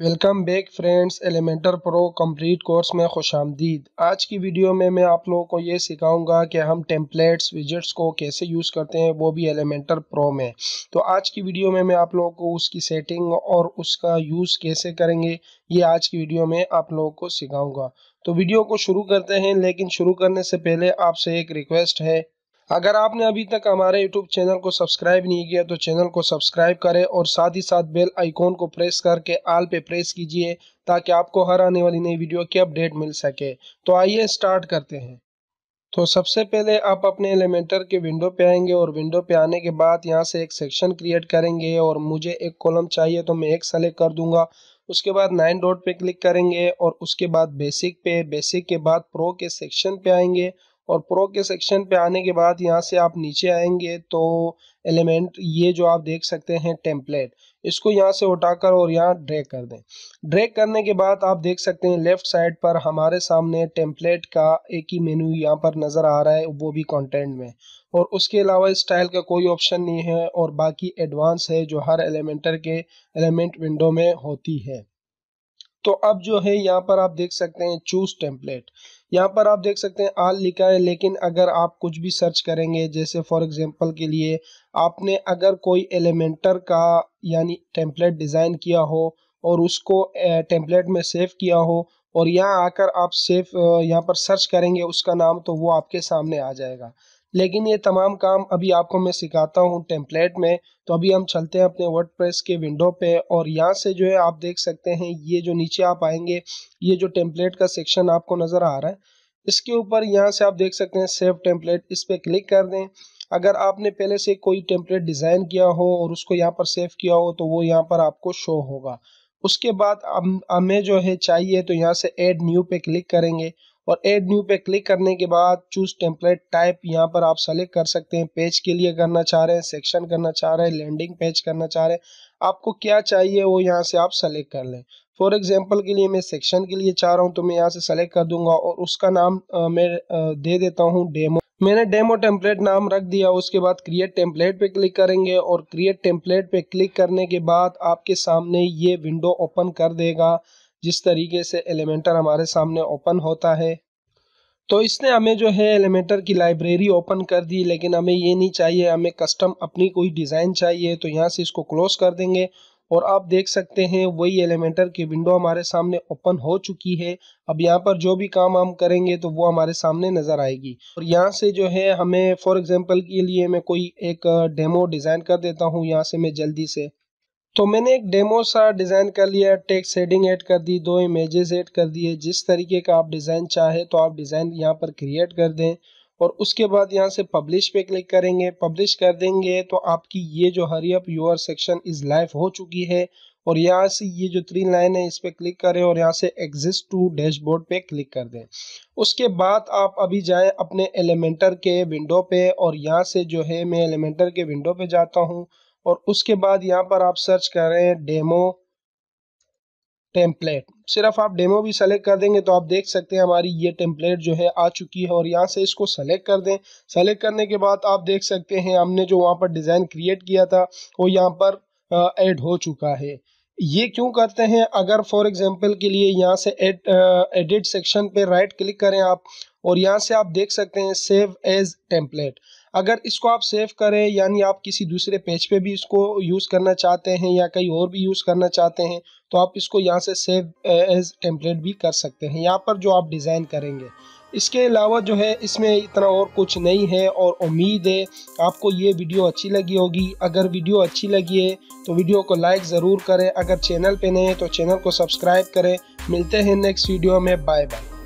welcome back friends Elementor pro complete course में खुश आमदीद आज की वीडियो में मैं आप लोगों को ये सिखाऊंगा कि हम टेम्पलेट्स विजिट्स को कैसे यूज़ करते हैं वो भी एलिमेंटर प्रो में तो आज की वीडियो में मैं आप लोगों को उसकी सेटिंग और उसका यूज़ कैसे करेंगे ये आज की वीडियो में आप लोगों को सिखाऊंगा तो वीडियो को शुरू करते हैं लेकिन शुरू करने से पहले आपसे एक रिक्वेस्ट है अगर आपने अभी तक हमारे यूट्यूब चैनल को सब्सक्राइब नहीं किया तो चैनल को सब्सक्राइब करें और साथ ही साथ बेल आइकॉन को प्रेस करके आल पे प्रेस कीजिए ताकि आपको हर आने वाली नई वीडियो की अपडेट मिल सके तो आइए स्टार्ट करते हैं तो सबसे पहले आप अपने एलिमेंटर के विंडो पे आएंगे और विंडो पे आने के बाद यहाँ से एक सेक्शन क्रिएट करेंगे और मुझे एक कॉलम चाहिए तो मैं एक सेलेक्ट कर दूंगा उसके बाद नाइन डॉट पे क्लिक करेंगे और उसके बाद बेसिक पे बेसिक के बाद प्रो के सेक्शन पे आएंगे और प्रो के सेक्शन पे आने के बाद यहाँ से आप नीचे आएंगे तो एलिमेंट ये जो आप देख सकते हैं टेम्पलेट इसको यहाँ से उठाकर और यहाँ ड्रैग कर दें ड्रैग करने के बाद आप देख सकते हैं लेफ्ट साइड पर हमारे सामने टेम्पलेट का एक ही मेन्यू यहाँ पर नज़र आ रहा है वो भी कंटेंट में और उसके अलावा स्टाइल का कोई ऑप्शन नहीं है और बाकी एडवांस है जो हर एलिमेंटर के एलिमेंट विंडो में होती है तो अब जो है यहाँ पर आप देख सकते हैं चूज टेम्पलेट यहाँ पर आप देख सकते हैं आल लिखा है लेकिन अगर आप कुछ भी सर्च करेंगे जैसे फॉर एग्जांपल के लिए आपने अगर कोई एलिमेंटर का यानी टेम्पलेट डिज़ाइन किया हो और उसको टेम्पलेट में सेव किया हो और यहाँ आकर आप सेव यहाँ पर सर्च करेंगे उसका नाम तो वो आपके सामने आ जाएगा लेकिन ये तमाम काम अभी आपको मैं सिखाता हूँ टेम्पलेट में तो अभी हम चलते हैं अपने प्रेस के विंडो पे और यहाँ से जो है आप देख सकते हैं ये जो नीचे आप आएंगे ये जो टेम्पलेट का सेक्शन आपको नज़र आ रहा है इसके ऊपर यहाँ से आप देख सकते हैं सेव टेम्पलेट इस पर क्लिक कर दें अगर आपने पहले से कोई टेम्पलेट डिज़ाइन किया हो और उसको यहाँ पर सेव किया हो तो वो यहाँ पर आपको शो होगा उसके बाद हमें जो है चाहिए तो यहाँ से एड न्यू पे क्लिक करेंगे और एड न्यू पे क्लिक करने के बाद चूज टेम्पलेट टाइप यहाँ पर आप सेलेक्ट कर सकते हैं पेज के लिए करना चाह रहे हैं सेक्शन करना चाह रहे हैं लैंडिंग पेज करना चाह रहे हैं आपको क्या चाहिए वो यहाँ से आप सेलेक्ट कर लें फॉर एग्जाम्पल के लिए मैं सेक्शन के लिए चाह रहा हूँ तो मैं यहाँ से सेलेक्ट कर दूंगा और उसका नाम आ, मैं आ, दे देता हूँ डेमो मैंने डेमो टेम्पलेट नाम रख दिया उसके बाद क्रिएट टेम्पलेट पे क्लिक करेंगे और क्रिएट टेम्पलेट पे क्लिक करने के बाद आपके सामने ये विंडो ओपन कर देगा जिस तरीके से एलिमेंटर हमारे सामने ओपन होता है तो इसने हमें जो है एलिमेंटर की लाइब्रेरी ओपन कर दी लेकिन हमें ये नहीं चाहिए हमें कस्टम अपनी कोई डिज़ाइन चाहिए तो यहाँ से इसको क्लोज कर देंगे और आप देख सकते हैं वही एलिमेंटर की विंडो हमारे सामने ओपन हो चुकी है अब यहाँ पर जो भी काम हम करेंगे तो वो हमारे सामने नज़र आएगी और यहाँ से जो है हमें फॉर एग्जांपल के लिए मैं कोई एक डेमो डिज़ाइन कर देता हूँ यहाँ से मैं जल्दी से तो मैंने एक डेमो सा डिज़ाइन कर लिया टेक्स हेडिंग ऐड कर दी दो इमेजेस ऐड कर दिए जिस तरीके का आप डिज़ाइन चाहे तो आप डिज़ाइन यहाँ पर क्रिएट कर दें और उसके बाद यहाँ से पब्लिश पे क्लिक करेंगे पब्लिश कर देंगे तो आपकी ये जो hurry up your section is live हो चुकी है और यहाँ से ये जो थ्री लाइन है इस पर क्लिक करें और यहाँ से एग्जिस्ट टू डैशबोर्ड पे क्लिक कर दें उसके बाद आप अभी जाएं अपने एलिमेंटर के विंडो पे और यहाँ से जो है मैं एलिमेंटर के विंडो पे जाता हूँ और उसके बाद यहाँ पर आप सर्च कर रहे हैं डेमो टेम्पलेट सिर्फ आप डेमो भी सेलेक्ट कर देंगे तो आप देख सकते हैं हमारी ये टेम्पलेट जो है आ चुकी है और यहाँ से इसको सेलेक्ट कर दें सेलेक्ट करने के बाद आप देख सकते हैं हमने जो वहाँ पर डिज़ाइन क्रिएट किया था वो यहाँ पर ऐड हो चुका है ये क्यों करते हैं अगर फॉर एग्जांपल के लिए यहाँ से एड एडिट सेक्शन पे राइट क्लिक करें आप और यहाँ से आप देख सकते हैं सेव एज टेम्पलेट अगर इसको आप सेव करें यानी आप किसी दूसरे पेज पे भी इसको यूज़ करना चाहते हैं या कहीं और भी यूज़ करना चाहते हैं तो आप इसको यहाँ से सेव एज टेम्पलेट भी कर सकते हैं यहाँ पर जो आप डिज़ाइन करेंगे इसके अलावा जो है इसमें इतना और कुछ नहीं है और उम्मीद है आपको ये वीडियो अच्छी लगी होगी अगर वीडियो अच्छी लगी है तो वीडियो को लाइक ज़रूर करें अगर चैनल पे नए हैं तो चैनल को सब्सक्राइब करें मिलते हैं नेक्स्ट वीडियो में बाय बाय